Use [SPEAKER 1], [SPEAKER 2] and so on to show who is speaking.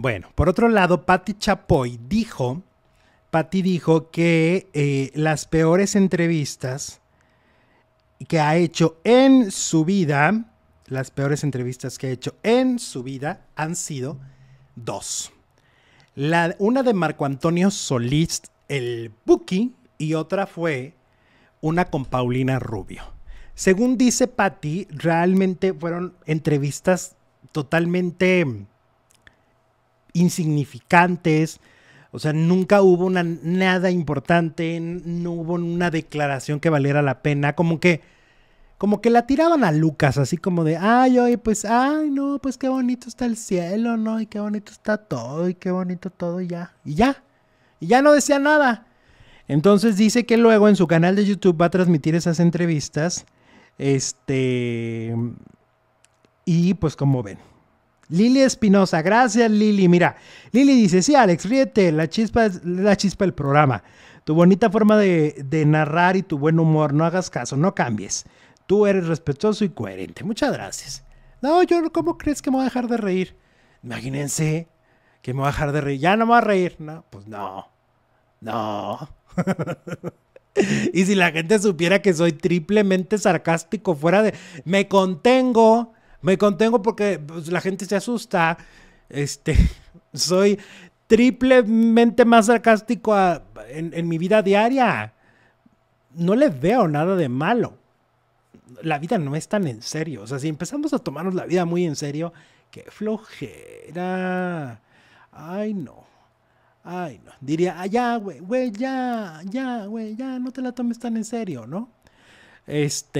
[SPEAKER 1] Bueno, por otro lado, Patti Chapoy dijo, Patti dijo que eh, las peores entrevistas que ha hecho en su vida, las peores entrevistas que ha hecho en su vida han sido dos. La, una de Marco Antonio Solís, el Buki, y otra fue una con Paulina Rubio. Según dice Patty, realmente fueron entrevistas totalmente insignificantes. O sea, nunca hubo una, nada importante, no hubo una declaración que valiera la pena. Como que, como que la tiraban a Lucas, así como de, ay, ay, pues, ay, no, pues qué bonito está el cielo, ¿no? Y qué bonito está todo, y qué bonito todo, y ya. Y ya. Y ya no decía nada. Entonces dice que luego en su canal de YouTube va a transmitir esas entrevistas. Este. Y pues como ven, Lili Espinosa, gracias Lili. Mira, Lili dice, sí, Alex, ríete, la chispa es la chispa del programa. Tu bonita forma de, narrar y tu buen humor, no hagas caso, no cambies. Tú eres respetuoso y coherente. Muchas gracias. No, yo, ¿cómo crees que me voy a dejar de reír? Imagínense que me voy a dejar de reír. Ya no me voy a reír. No, pues no. No. y si la gente supiera que soy triplemente sarcástico fuera de... Me contengo me contengo porque pues, la gente se asusta. Este, soy triplemente más sarcástico en, mi vida diaria. No le veo nada de malo. La vida no es tan en serio. O sea, si empezamos a tomarnos la vida muy en serio, qué flojera. Ay, no. Ay, no. Diría, ah, ya, güey, güey, ya, ya, güey, ya, no te la tomes tan en serio, ¿no? Este.